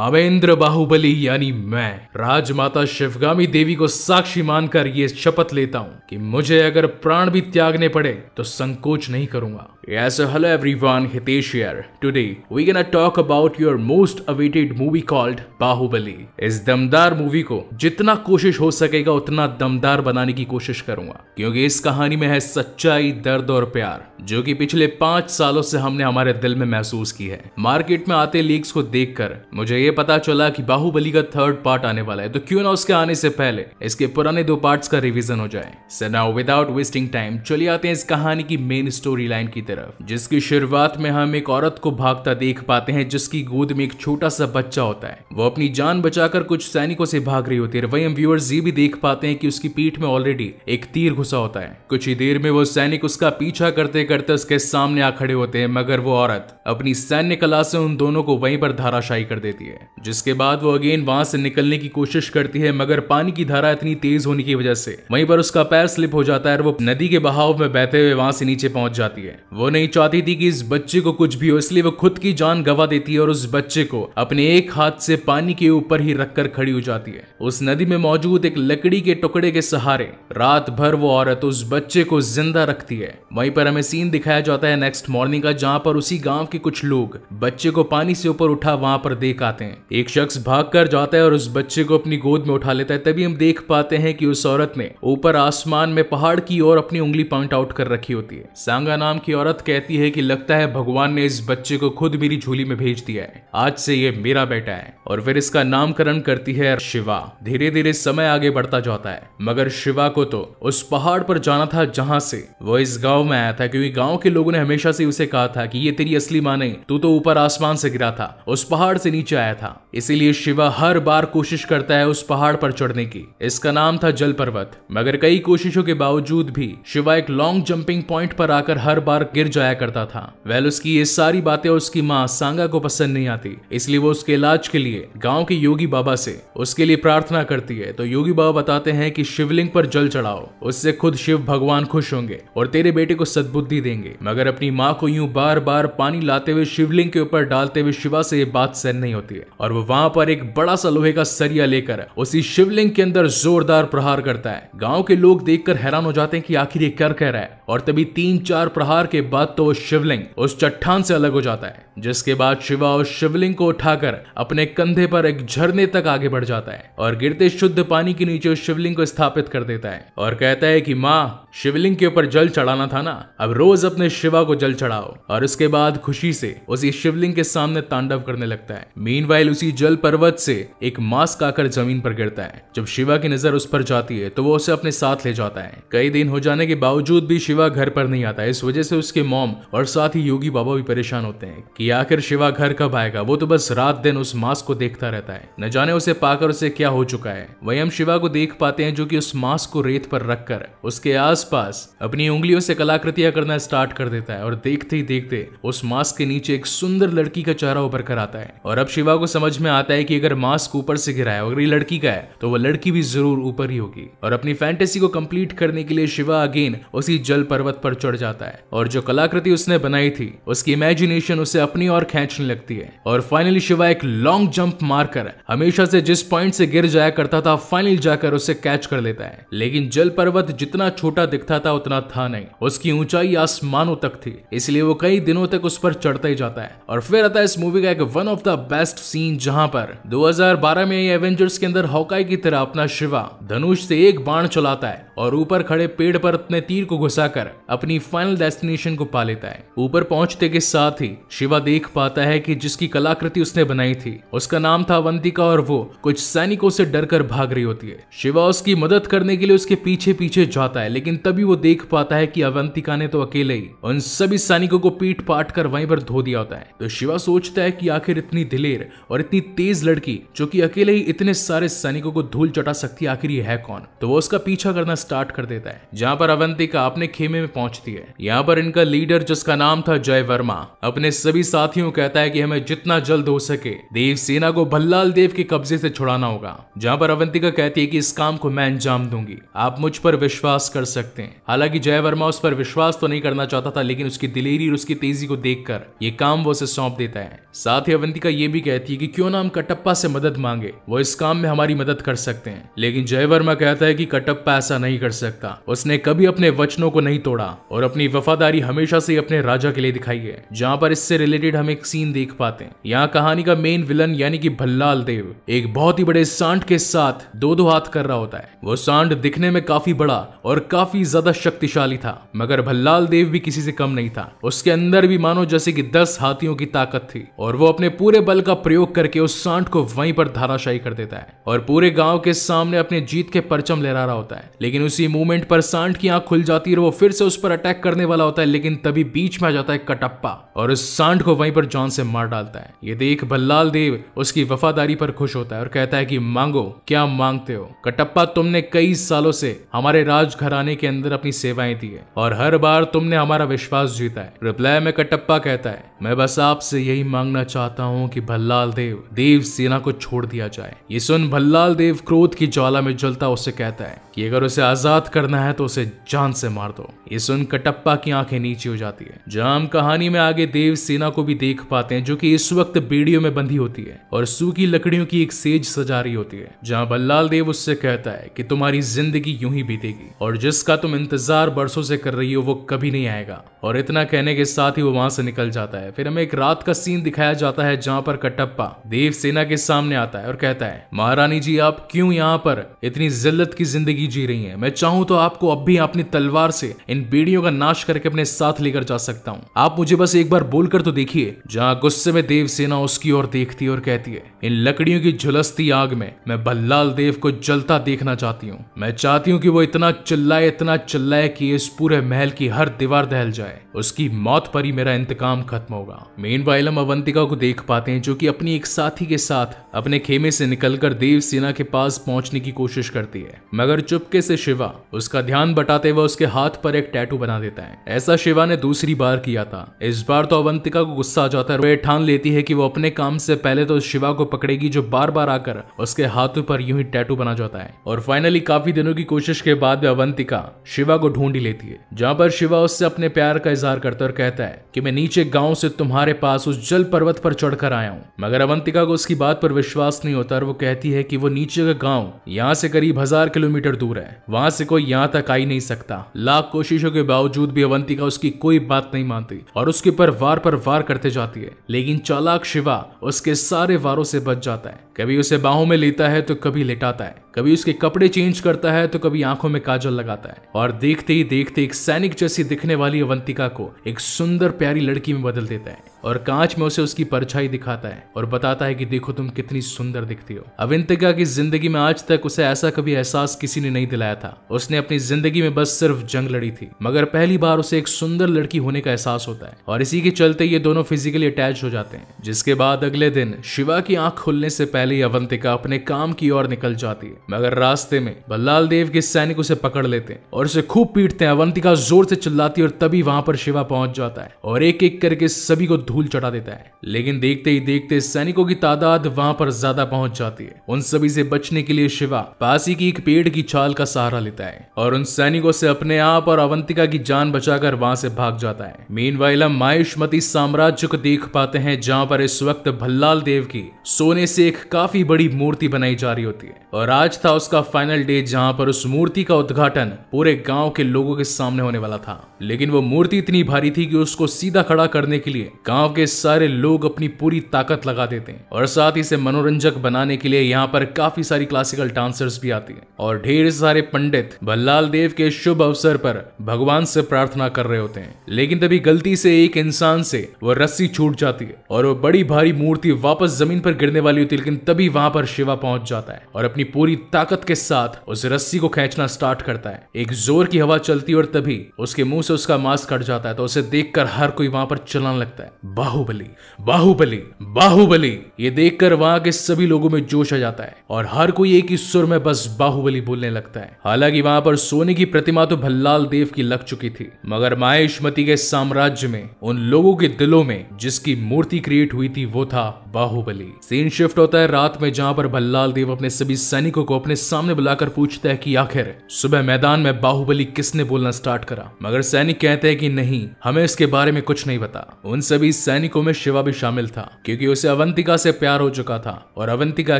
अवेंद्र बाहुबली यानी मैं राजमाता शिवगामी देवी को साक्षी मानकर ये शपथ लेता हूँ कि मुझे अगर प्राण भी त्यागने पड़े तो संकोच नहीं करूंगा Yeah, so hello everyone, Hitesh here. Today, we're gonna talk about your most awaited movie called Baahubali इस दमदार मूवी को जितना कोशिश हो सकेगा उतना दमदार बनाने की कोशिश करूंगा क्योंकि इस कहानी में है सच्चाई दर्द और प्यार जो कि पिछले पांच सालों से हमने हमारे दिल में महसूस की है मार्केट में आते लीक्स को देखकर मुझे ये पता चला कि बाहुबली का थर्ड पार्ट आने वाला है तो क्यों ना उसके आने से पहले इसके पुराने दो पार्ट्स का रिविजन हो जाए so now without wasting time चलिए आते हैं इस कहानी की मेन स्टोरी लाइन की तरफ तरफ जिसकी शुरुआत में हम एक औरत को भागता देख पाते हैं जिसकी गोद में एक छोटा सा बच्चा होता है वो अपनी जान बचाकर कुछ सैनिकों से भाग रही होती है वही हम व्यूअर्स ये भी देख पाते हैं कि उसकी पीठ में ऑलरेडी एक तीर घुसा होता है कुछ ही देर में वो सैनिक उसका पीछा करते करते उसके सामने आ खड़े होते हैं मगर वो औरत अपनी सैन्य कला से उन दोनों को वहीं पर धाराशाही कर देती है जिसके बाद वो अगेन वहां से निकलने की कोशिश करती है मगर पानी की धारा इतनी तेज होने की वजह से वहीं पर उसका पैर स्लिप हो जाता है और वो नदी के बहाव में बहते हुए वहां से नीचे पहुंच जाती है वो नहीं चाहती थी कि इस बच्चे को कुछ भी हो इसलिए वो खुद की जान गवा देती है और उस बच्चे को अपने एक हाथ से पानी के ऊपर ही रखकर खड़ी हो जाती है उस नदी में मौजूद एक लकड़ी के टुकड़े के सहारे रात भर वो औरत उस बच्चे को जिंदा रखती है वहीं पर हमें सीन दिखाया जाता है नेक्स्ट मॉर्निंग का जहाँ पर उसी गाँव के कुछ लोग बच्चे को पानी से ऊपर उठा वहां पर देख आते हैं एक शख्स भाग कर जाता है और उस बच्चे को अपनी गोद में उठा लेता है तभी हम देख पाते हैं कि उस औरत ने ऊपर आसमान में पहाड़ की ओर अपनी उंगली पॉइंट आउट कर रखी होती है सांगा नाम की औरत औरत कहती है कि लगता है भगवान ने इस बच्चे को खुद मेरी झोली में भेज दिया है आज से ये मेरा बेटा है और फिर इसका नामकरण करती है शिवा धीरे धीरे समय आगे बढ़ता जाता है मगर शिवा को तो उस पहाड़ पर जाना था जहां से वो इस गाँव में आया था क्योंकि गाँव के लोगों ने हमेशा से उसे कहा था कि ये तेरी असली माँ नहीं तू तो ऊपर आसमान से गिरा था उस पहाड़ से नीचे आया था इसीलिए शिवा हर बार कोशिश करता है उस पहाड़ पर चढ़ने की इसका नाम था जल पर्वत मगर कई कोशिशों के बावजूद भी शिवा एक लॉन्ग जंपिंग पॉइंट पर आकर हर बार गिर गिर जाया करता था वेलुस उसकी ये सारी बातें उसकी माँ सांगा को पसंद नहीं आती इसलिए वो उसके इलाज के लिए गाँव के योगी बाबा से उसके लिए प्रार्थना करती है तो योगी बाबा बताते हैं कि शिवलिंग पर जल चढ़ाओ उससे खुद शिव भगवान खुश होंगे और तेरे बेटे को सदबुद्धि देंगे मगर अपनी माँ को यूं बार बार पानी लाते हुए शिवलिंग के ऊपर डालते हुए शिवा से ये बात सहन नहीं होती है और वो वहां पर एक बड़ा सा लोहे का सरिया लेकर उसी शिवलिंग के अंदर जोरदार प्रहार करता है गांव के लोग देखकर हैरान हो जाते हैं कि आखिर ये कर कह रहा है और तभी तीन चार प्रहार के बाद तो वो शिवलिंग उस चट्टान से अलग हो जाता है जिसके बाद शिवा उस शिवलिंग को उठाकर अपने कंधे पर एक झरने तक आगे बढ़ जाता है और गिरते शुद्ध पानी के नीचे उस शिवलिंग को स्थापित कर देता है और कहता है कि माँ शिवलिंग के ऊपर जल चढ़ाना था ना अब रोज अपने शिवा को जल चढ़ाओ और उसके बाद खुशी से उसी शिवलिंग के सामने तांडव करने लगता है मीन उसी जल पर्वत से एक मास्क आकर जमीन पर गिरता है जब शिवा की नजर उस पर जाती है तो वो उसे अपने साथ ले जाता है कई दिन हो जाने के बावजूद भी शिवा शिवा घर पर नहीं आता इस वजह से उसके मॉम और साथ ही योगी बाबा भी परेशान होते हैं कि आखिर शिवा घर कब आएगा वो तो बस रात दिन उस मास्क को देखता रहता है न जाने उसे पाकर उसे क्या हो चुका है वही हम शिवा को देख पाते हैं जो कि उस मास्क को रेत पर रखकर उसके आसपास अपनी उंगलियों से कलाकृतियां करना स्टार्ट कर देता है और देखते ही देखते उस मास्क के नीचे एक सुंदर लड़की का चेहरा उभर कर आता है और अब शिवा को समझ में आता है कि अगर मास्क ऊपर से गिरा है अगर ये लड़की का है तो वो लड़की भी जरूर ऊपर ही होगी और अपनी फैंटेसी को कंप्लीट करने के लिए शिवा अगेन उसी जल जंगल पर्वत पर चढ़ जाता है और जो कलाकृति उसने बनाई थी उसकी इमेजिनेशन उसे अपनी ओर खींचने लगती है और फाइनली शिवा एक लॉन्ग जंप मारकर हमेशा से जिस पॉइंट से गिर जाया करता था फाइनल जाकर उसे कैच कर लेता है लेकिन जल पर्वत जितना छोटा दिखता था उतना था नहीं उसकी ऊंचाई आसमानों तक थी इसलिए वो कई दिनों तक उस पर चढ़ता ही जाता है और फिर आता है इस मूवी का एक one of the best scene जहां पर 2012 में एवेंजर्स के अंदर हॉकाई की तरह अपना शिवा धनुष से एक बाण चलाता है और ऊपर खड़े पेड़ पर अपने तीर को घुसाकर अपनी फाइनल डेस्टिनेशन को पा लेता है ऊपर पहुंचते के साथ ही शिवा देख पाता है कि जिसकी कलाकृति उसने बनाई थी उसका नाम था अवंतिका और वो कुछ सैनिकों से डर भाग रही होती है शिवा उसकी मदद करने के लिए उसके पीछे पीछे जाता है लेकिन तभी वो देख पाता है कि अवंतिका ने तो अकेले ही उन सभी सैनिकों को पीट पाट कर वहीं पर धो दिया होता है तो शिवा सोचता है कि आखिर इतनी दिलेर और इतनी तेज लड़की जो कि अकेले ही इतने सारे सैनिकों को धूल चटा सकती आखिर ये है कौन तो वो उसका पीछा करना स्टार्ट कर देता है जहाँ पर अवंतिका अपने खेमे में पहुंचती है यहाँ पर इनका लीडर जिसका नाम था जय वर्मा अपने सभी साथियों कहता है की हमें जितना जल्द हो सके देव सेना को भल्लाल देव के कब्जे से छुड़ाना होगा जहाँ पर अवंतिका कहती है की इस काम को मैं अंजाम दूंगी आप मुझ पर विश्वास कर सकते हैं हालांकि जय वर्मा उस पर विश्वास तो नहीं करना चाहता था लेकिन उसकी दिलेरी और उसकी तेजी को देखकर ये काम वो उसे सौंप देता है साथ ही अवंतिका ये भी कहती है कि क्यों ना हम कटप्पा से मदद मांगे वो इस काम में हमारी मदद कर सकते हैं लेकिन जयवर्मा कहता है कि कटप्पा ऐसा नहीं नहीं कर सकता उसने कभी अपने वचनों को नहीं तोड़ा और अपनी वफादारी हमेशा से अपने राजा के लिए दिखाई है जहाँ पर इससे रिलेटेड हम एक सीन देख पाते हैं यहाँ कहानी का मेन विलन यानी कि भल्लाल देव एक बहुत ही बड़े सांड के साथ दो दो हाथ कर रहा होता है वो सांड दिखने में काफी बड़ा और काफी ज्यादा शक्तिशाली था मगर भल्लाल देव भी किसी से कम नहीं था उसके अंदर भी मानो जैसे कि दस हाथियों की ताकत थी और वो अपने पूरे बल का प्रयोग करके उस सांड को वहीं पर धाराशाही कर देता है और पूरे गांव के सामने अपने जीत के परचम लहरा रहा होता है लेकिन लेकिन उसी मूवमेंट पर सांड की आंख खुल जाती है और वो फिर से उस पर अटैक करने वाला होता है लेकिन तभी बीच में आ जाता है कटप्पा और उस सांड को वहीं पर जॉन से मार डालता है ये देख बल्लाल देव उसकी वफादारी पर खुश होता है और कहता है कि मांगो क्या मांगते हो कटप्पा तुमने कई सालों से हमारे राज घराने के अंदर अपनी सेवाएं दी है और हर बार तुमने हमारा विश्वास जीता है रिप्लाई में कटप्पा कहता है मैं बस आपसे यही मांगना चाहता हूँ कि भल्लाल देव देव सेना को छोड़ दिया जाए ये सुन भल्लाल देव क्रोध की ज्वाला में जलता उसे कहता है कि अगर उसे आजाद करना है तो उसे जान से मार दो ये सुन कटप्पा की आंखें नीचे हो जाती है जहां हम कहानी में आगे देव सेना को भी देख पाते हैं जो कि इस वक्त बेड़ियों में बंधी होती है और सूखी लकड़ियों की एक सेज सजा रही होती है जहां बल्लाल देव उससे कहता है कि तुम्हारी जिंदगी यूं ही बीतेगी और जिसका तुम इंतजार बरसों से कर रही हो वो कभी नहीं आएगा और इतना कहने के साथ ही वो वहां से निकल जाता है फिर हमें एक रात का सीन दिखाया जाता है जहां पर कटप्पा देव सेना के सामने आता है और कहता है महारानी जी आप क्यों यहाँ पर इतनी जिल्लत की जिंदगी जी रही है मैं चाहूँ तो आपको अब भी अपनी तलवार से इन बेड़ियों का नाश करके अपने साथ लेकर जा सकता हूँ आप मुझे बस एक बार बोलकर तो देखिए जहाँ गुस्से में देवसेना उसकी ओर देखती और कहती है इन लकड़ियों की झुलसती आग में मैं बल्लाल देव को जलता देखना चाहती हूँ मैं चाहती हूँ कि वो इतना चिल्लाए इतना चिल्लाए कि इस पूरे महल की हर दीवार दहल जाए उसकी मौत पर ही मेरा इंतकाम खत्म होगा मेन वाइल हम अवंतिका को देख पाते हैं जो कि अपनी एक साथी के साथ अपने खेमे से निकलकर देवसेना के पास पहुंचने की कोशिश करती है मगर चुपके से शिवा उसका ध्यान बटाते हुए उसके हाथ पर एक टैटू बना देता है ऐसा शिवा ने दूसरी बार किया था इस बार तो अवंतिका को गुस्सा आ जाता है वह ठान लेती है कि वो अपने काम से पहले तो शिवा को पकड़ेगी जो बार बार आकर उसके हाथों पर यूं ही टैटू बना जाता है और फाइनली काफी दिनों की कोशिश के बाद अवंतिका शिवा को ढूंढ लेती है जहाँ पर शिवा उससे अपने प्यार का इजहार करता और कहता है कि मैं नीचे गाँव से तुम्हारे पास उस जल पर्वत पर चढ़कर आया हूँ मगर अवंतिका को उसकी बात पर विश्वास नहीं होता और वो कहती है कि वो नीचे का गाँव यहाँ से करीब हजार किलोमीटर दूर है वहाँ वहां से कोई यहाँ तक आ ही नहीं सकता लाख कोशिशों के बावजूद भी अवंतिका उसकी कोई बात नहीं मानती और उसके ऊपर वार पर वार करते जाती है लेकिन चालाक शिवा उसके सारे वारों से बच जाता है कभी उसे बाहों में लेता है तो कभी लेटाता है कभी उसके कपड़े चेंज करता है तो कभी आंखों में काजल लगाता है और देखते ही देखते एक सैनिक जैसी दिखने वाली अवंतिका को एक सुंदर प्यारी लड़की में बदल देता है और कांच में उसे उसकी परछाई दिखाता है और बताता है कि देखो तुम कितनी सुंदर दिखती हो अवंतिका की जिंदगी में आज तक उसे ऐसा कभी एहसास किसी ने नहीं दिलाया था उसने अपनी जिंदगी में बस सिर्फ जंग लड़ी थी मगर पहली बार उसे एक सुंदर लड़की होने का एहसास होता है और इसी के चलते ये दोनों फिजिकली अटैच हो जाते हैं जिसके बाद अगले दिन शिवा की आंख खुलने से पहले अवंतिका अपने काम की ओर निकल जाती है मगर रास्ते में बल्लाल देव के सैनिक उसे पकड़ लेते हैं और उसे खूब पीटते हैं अवंतिका जोर से चिल्लाती है और तभी वहां पर शिवा पहुंच जाता है और एक एक करके सभी को धूल चढ़ा देता है लेकिन देखते ही देखते सैनिकों की तादाद वहां पर ज्यादा पहुंच जाती है उन सभी से बचने के लिए शिवा पासी की एक पेड़ की छाल का सहारा लेता है और उन सैनिकों से अपने आप और अवंतिका की जान बचाकर वहां से भाग जाता है मीन वाइल हम मायुष्मती साम्राज्य को देख पाते हैं जहाँ पर इस वक्त भल्लाल देव की सोने से एक काफी बड़ी मूर्ति बनाई जा रही होती है और आज आज था उसका फाइनल डे जहां पर उस मूर्ति का उद्घाटन पूरे गांव के लोगों के सामने होने वाला था लेकिन वो मूर्ति इतनी भारी थी कि उसको सीधा खड़ा करने के लिए गांव के सारे लोग अपनी पूरी ताकत लगा देते हैं और साथ ही इसे मनोरंजक बनाने के लिए यहाँ पर काफी सारी क्लासिकल डांसर्स भी आती है और ढेर सारे पंडित भल्लाल देव के शुभ अवसर पर भगवान से प्रार्थना कर रहे होते हैं लेकिन तभी गलती से एक इंसान से वो रस्सी छूट जाती है और वो बड़ी भारी मूर्ति वापस जमीन पर गिरने वाली होती है लेकिन तभी वहां पर शिवा पहुंच जाता है और अपनी पूरी ताकत के साथ उस रस्सी को खींचना स्टार्ट करता है एक जोर की हवा चलती और तभी उसके मुंह से उसका मांस कट जाता है तो उसे देखकर हर कोई वहां पर चलने लगता है बाहुबली बाहुबली बाहुबली ये देखकर वहां के सभी लोगों में जोश आ जाता है और हर कोई एक ही सुर में बस बाहुबली बोलने लगता है हालांकि वहां पर सोने की प्रतिमा तो भल्लाल देव की लग चुकी थी मगर माहेशमती के साम्राज्य में उन लोगों के दिलों में जिसकी मूर्ति क्रिएट हुई थी वो था बाहुबली सीन शिफ्ट होता है रात में जहां पर भल्लाल देव अपने सभी सैनिकों को को अपने सामने बुलाकर पूछता है कि आखिर सुबह मैदान में बाहुबली किसने बोलना स्टार्ट करा मगर सैनिक कहते हैं कि नहीं हमें इसके बारे में कुछ नहीं पता उन सभी सैनिकों में शिवा भी शामिल था क्योंकि उसे अवंतिका से प्यार हो चुका था और अवंतिका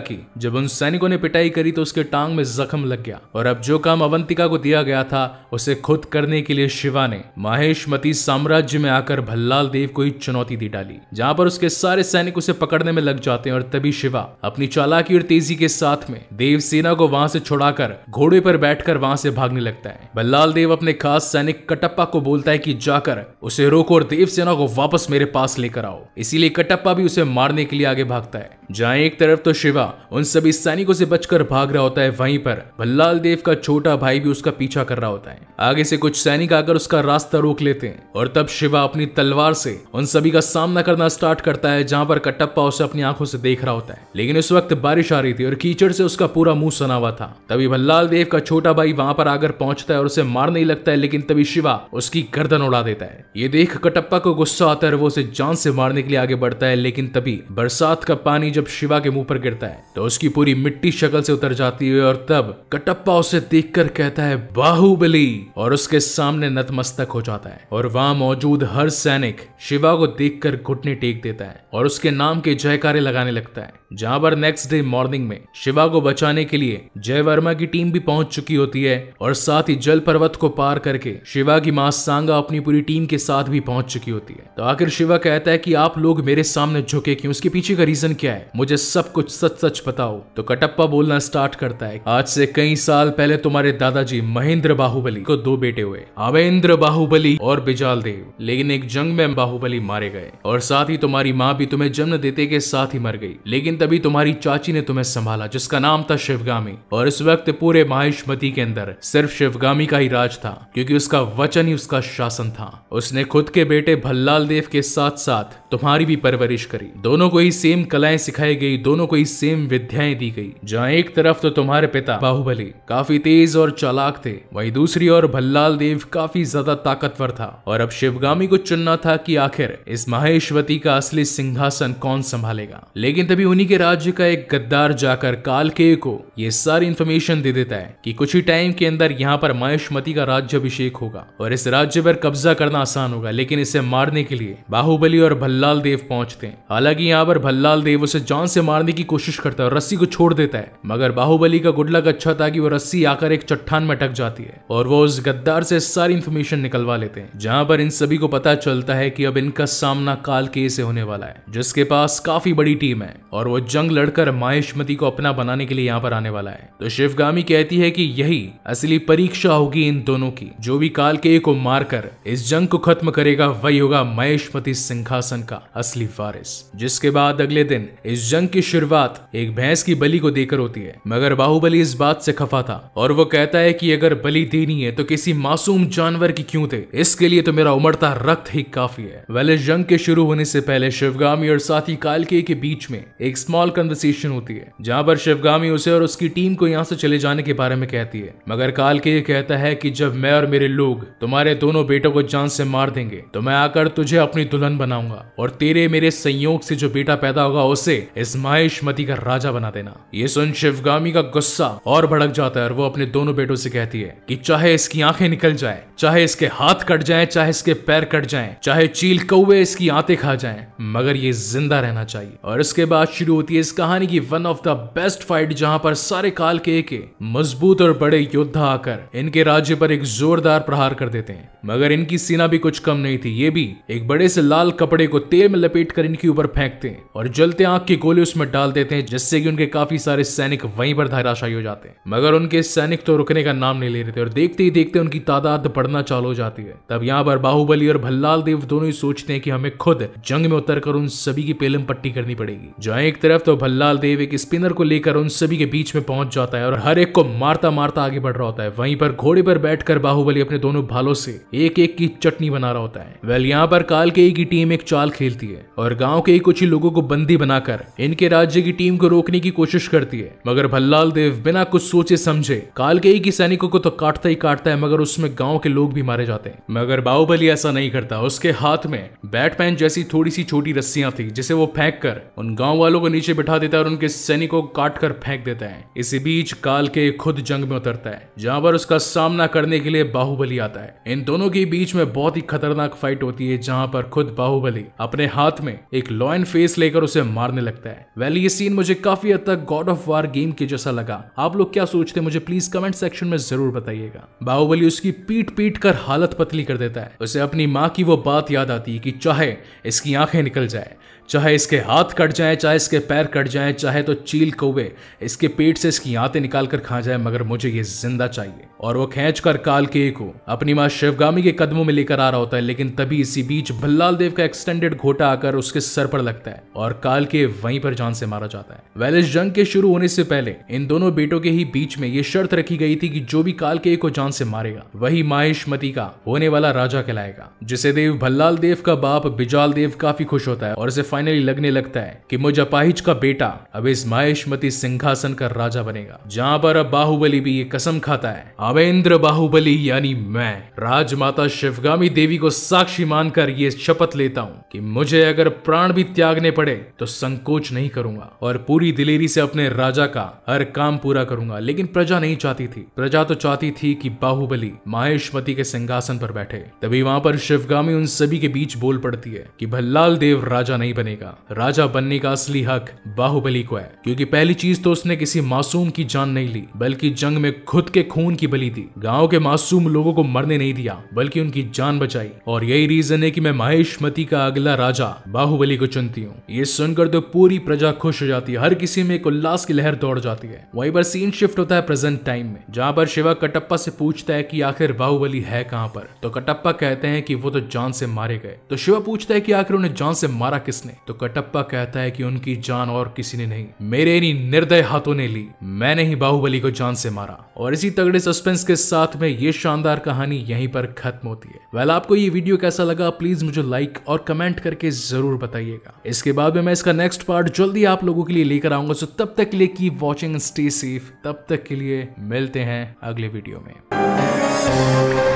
की जब उन सैनिकों ने पिटाई करी तो उसके टांग में जख्म लग गया और अब जो काम अवंतिका को दिया गया था उसे खुद करने के लिए शिवा ने माहेशमती साम्राज्य में आकर भल्लाल देव को ही चुनौती दी डाली जहां पर उसके सारे सैनिक उसे पकड़ने में लग जाते हैं और तभी शिवा अपनी चालाकी और तेजी के साथ में देवसेन सेना को वहां से छुड़ाकर घोड़े पर बैठकर वहां से भागने लगता है बल्लाल देव अपने खास सैनिक कटप्पा को बोलता है कि जाकर उसे रोको और देव सेना को वापस मेरे पास लेकर आओ इसीलिए कटप्पा भी उसे मारने के लिए आगे भागता है जहाँ एक तरफ तो शिवा उन सभी सैनिकों से बचकर भाग रहा होता है वहीं पर बल्लाल देव का छोटा भाई भी उसका पीछा कर रहा होता है आगे से कुछ सैनिक आकर उसका रास्ता रोक लेते हैं और तब शिवा अपनी तलवार से उन सभी का सामना करना स्टार्ट करता है जहाँ पर कटप्पा उसे अपनी आंखों से देख रहा होता है लेकिन उस वक्त बारिश आ रही थी और कीचड़ से उसका पूरा मुंह सना हुआ था तभी भल्लाल देव का छोटा भाई वहां पर आकर पहुंचता है और उसे मारने लगता है लेकिन तभी शिवा उसकी गर्दन उड़ा देता है ये देख कटप्पा को गुस्सा आता है वो उसे जान से मारने के लिए आगे बढ़ता है लेकिन तभी बरसात का पानी जब शिवा के मुंह पर गिरता है तो उसकी पूरी मिट्टी शक्ल से उतर जाती है और तब कटप्पा उसे देख कहता है बाहुबली और उसके सामने नतमस्तक हो जाता है और वहां मौजूद हर सैनिक शिवा को देखकर घुटने टेक देता है और उसके नाम के जयकारे लगाने लगता है जहां पर नेक्स्ट डे मॉर्निंग में शिवा को बचाने के लिए लिए जय वर्मा की टीम भी पहुंच चुकी होती है और साथ ही जल पर्वत को पार करके शिवा की माँ सांगा अपनी पूरी टीम के साथ भी पहुंच चुकी होती है तो आखिर शिवा कहता है कि आप लोग मेरे सामने झुके क्यों उसके पीछे का रीजन क्या है मुझे सब कुछ सच सच बताओ तो कटप्पा बोलना स्टार्ट करता है आज से कई साल पहले तुम्हारे दादाजी महेंद्र बाहुबली को दो बेटे हुए अवेंद्र बाहुबली और बिजाल देव लेकिन एक जंग में बाहुबली मारे गए और साथ ही तुम्हारी माँ भी तुम्हें जन्म देते के साथ ही मर गई लेकिन तभी तुम्हारी चाची ने तुम्हें संभाला जिसका नाम था शिवगा शिवगामी और इस वक्त पूरे माहिष्मती के अंदर सिर्फ शिवगामी का ही राज था क्योंकि उसका वचन ही उसका शासन था उसने खुद के बेटे भल्लाल देव के साथ साथ तुम्हारी भी परवरिश करी दोनों को ही सेम कलाएं सिखाई गई दोनों को ही सेम विद्याएं दी गई जहाँ एक तरफ तो तुम्हारे पिता बाहुबली काफी तेज और चालाक थे वही दूसरी ओर भल्लाल देव काफी ज्यादा ताकतवर था और अब शिवगामी को चुनना था कि आखिर इस माहेश्वती का असली सिंहासन कौन संभालेगा लेकिन तभी उन्हीं के राज्य का एक गद्दार जाकर कालके को ये सारी इन्फॉर्मेशन दे देता है कि कुछ ही टाइम के अंदर यहाँ पर मायुष्मति का राज्यभिषेक होगा और इस राज्य पर कब्जा करना आसान होगा लेकिन इसे मारने के लिए बाहुबली और भल्लाल देव पहुंचते हैं हालांकि यहाँ पर भल्लाल देव उसे जान से मारने की कोशिश करता है और रस्सी को छोड़ देता है मगर बाहुबली का गुडलक अच्छा था कि वो रस्सी आकर एक चट्टान में अटक जाती है और वो उस गद्दार से सारी इन्फॉर्मेशन निकलवा लेते हैं जहाँ पर इन सभी को पता चलता है की अब इनका सामना काल के से होने वाला है जिसके पास काफी बड़ी टीम है और वो जंग लड़कर मायुष्मति को अपना बनाने के लिए यहाँ पर आने वाला है तो शिवगामी कहती है कि यही असली परीक्षा होगी इन दोनों की जो भी काल के को मारकर इस जंग को खत्म करेगा वही होगा महेशपति सिंहासन का असली वारिस जिसके बाद अगले दिन इस जंग की शुरुआत एक भैंस की बलि को देकर होती है मगर बाहुबली इस बात से खफा था और वो कहता है कि अगर बलि देनी है तो किसी मासूम जानवर की क्यों थे इसके लिए तो मेरा उमड़ता रक्त ही काफी है वह इस जंग के शुरू होने से पहले शिवगामी और साथी कालके के बीच में एक स्मॉल कन्वर्सेशन होती है जहाँ पर शिवगामी उसे और उसकी टीम को यहाँ से चले जाने के बारे में कहती है मगर काल के ये कहता है कि जब मैं और मेरे लोग तुम्हारे दोनों बेटों को जान से मार देंगे तो मैं आकर तुझे अपनी दुल्हन बनाऊंगा और तेरे मेरे संयोग से जो बेटा पैदा होगा उसे इस माहेशमती का राजा बना देना ये सुन शिवगामी का गुस्सा और भड़क जाता है और वो अपने दोनों बेटों से कहती है कि चाहे इसकी आंखें निकल जाए चाहे इसके हाथ कट जाए चाहे इसके पैर कट जाए चाहे चील कौवे इसकी आते खा जाए मगर ये जिंदा रहना चाहिए और इसके बाद शुरू होती है इस कहानी की one of the best fight जहां पर सारे काल के एक मजबूत और बड़े योद्धा आकर इनके राज्य पर एक जोरदार प्रहार कर देते हैं मगर इनकी सेना भी कुछ कम नहीं थी ये भी एक बड़े से लाल कपड़े को तेल में लपेट कर इनके ऊपर फेंकते हैं और जलते आंख की गोली उसमें डाल देते हैं जिससे कि उनके काफी सारे सैनिक वहीं पर धराशायी हो जाते हैं मगर उनके सैनिक तो रुकने का नाम नहीं ले रहे थे और देखते ही देखते उनकी तादाद बढ़ना चालू हो जाती है तब यहाँ पर बाहुबली और भल्लाल देव दोनों ही सोचते हैं कि हमें खुद जंग में उतर उन सभी की पेलम पट्टी करनी पड़ेगी जहाँ एक तरफ तो भल्लाल देव एक स्पिनर को लेकर उन सभी के बीच में पहुंच जाता है और हर एक को मारता मारता आगे बढ़ रहा होता है वहीं पर घोड़े पर बैठकर बाहुबली अपने दोनों भालों से एक एक की चटनी बना रहा होता है वेल यहाँ पर काल के की टीम एक चाल खेलती है और गाँव के ही कुछ ही लोगों को बंदी बनाकर इनके राज्य की टीम को रोकने की कोशिश करती है मगर भल्लाल देव बिना कुछ सोचे समझे काल के की सैनिकों को तो काटता ही काटता है मगर उसमें गाँव के लोग भी मारे जाते हैं मगर बाहुबली ऐसा नहीं करता उसके हाथ में बैटमैन जैसी थोड़ी सी छोटी रस्सियां थी जिसे वो फेंक कर उन गाँव वालों को नीचे बिठा देता है और उनके सैनिकों को काट कर फेंक देता है है इसी बीच काल के खुद जंग में उतरता है जहां पर उसका सामना करने के लिए बाहुबली आता है इन दोनों के बीच में बहुत ही खतरनाक फाइट होती है जहां पर खुद बाहुबली अपने हाथ में एक लॉयन फेस लेकर उसे मारने लगता है वेल ये सीन मुझे काफी हद तक गॉड ऑफ वार गेम के जैसा लगा आप लोग क्या सोचते हैं मुझे प्लीज कमेंट सेक्शन में जरूर बताइएगा बाहुबली उसकी पीट पीट कर हालत पतली कर देता है उसे अपनी माँ की वो बात याद आती है कि चाहे इसकी आंखें निकल जाए चाहे इसके हाथ कट जाएं चाहे इसके पैर कट जाएं चाहे तो चील कौवे इसके पेट से इसकी आते निकाल कर खा जाए मगर मुझे ये जिंदा चाहिए और वो खेच कर काल के को अपनी माँ शिवगामी के कदमों में लेकर आ रहा होता है लेकिन तभी इसी बीच भल्लाल देव का एक्सटेंडेड घोटा आकर उसके सर पर लगता है और काल के वहीं पर जान से मारा जाता है वेल इस जंग के शुरू होने से पहले इन दोनों बेटों के ही बीच में ये शर्त रखी गई थी कि जो भी काल के को जान से मारेगा वही माहिष्मती का होने वाला राजा कहलाएगा जिसे देव भल्लाल देव का बाप बिजाल देव काफी खुश होता है और इसे फाइनली लगने लगता है कि मुजपाहिज का बेटा अब इस माहेशमती सिंहासन का राजा बनेगा जहाँ पर अब बाहुबली भी ये कसम खाता है अवेंद्र बाहुबली यानी मैं राजमाता शिवगामी देवी को साक्षी मानकर ये शपथ लेता हूँ कि मुझे अगर प्राण भी त्यागने पड़े तो संकोच नहीं करूंगा और पूरी दिलेरी से अपने राजा का हर काम पूरा करूंगा लेकिन प्रजा नहीं चाहती थी प्रजा तो चाहती थी कि बाहुबली माहेशमती के सिंहासन पर बैठे तभी वहां पर शिवगामी उन सभी के बीच बोल पड़ती है कि भल्लाल देव राजा नहीं बनेगा राजा बनने का असली हक बाहुबली को है क्योंकि पहली चीज तो उसने किसी मासूम की जान नहीं ली बल्कि जंग में खुद के खून की बलि दी गाँव के मासूम लोगों को मरने नहीं दिया बल्कि उनकी जान बचाई और यही रीजन है की मैं महेश मती का अगला राजा बाहुबली को चुनती हूँ ये सुनकर तो पूरी प्रजा खुश हो जाती है हर किसी में एक उल्लास की लहर दौड़ जाती है वही पर सीन शिफ्ट होता है प्रेजेंट टाइम में जहाँ पर शिवा कटप्पा से पूछता है की आखिर बाहुबली है कहाँ पर तो कटप्पा कहते हैं कि वो तो जान से मारे गए तो शिवा पूछता है कि आखिर उन्हें जान से मारा किसने ने तो कटप्पा कहता है कि उनकी जान और किसी ने नहीं मेरे इन निर्दय हाथों ने ली मैंने ही बाहुबली को जान से मारा और इसी तगड़े सस्पेंस के साथ में ये शानदार कहानी यहीं पर खत्म होती है वेल आपको ये वीडियो कैसा लगा प्लीज मुझे लाइक और कमेंट करके जरूर बताइएगा इसके बाद में मैं इसका नेक्स्ट पार्ट जल्दी आप लोगों के लिए लेकर आऊंगा सो तब तक के लिए की वॉचिंग स्टे सेफ तब तक के लिए मिलते हैं अगले वीडियो में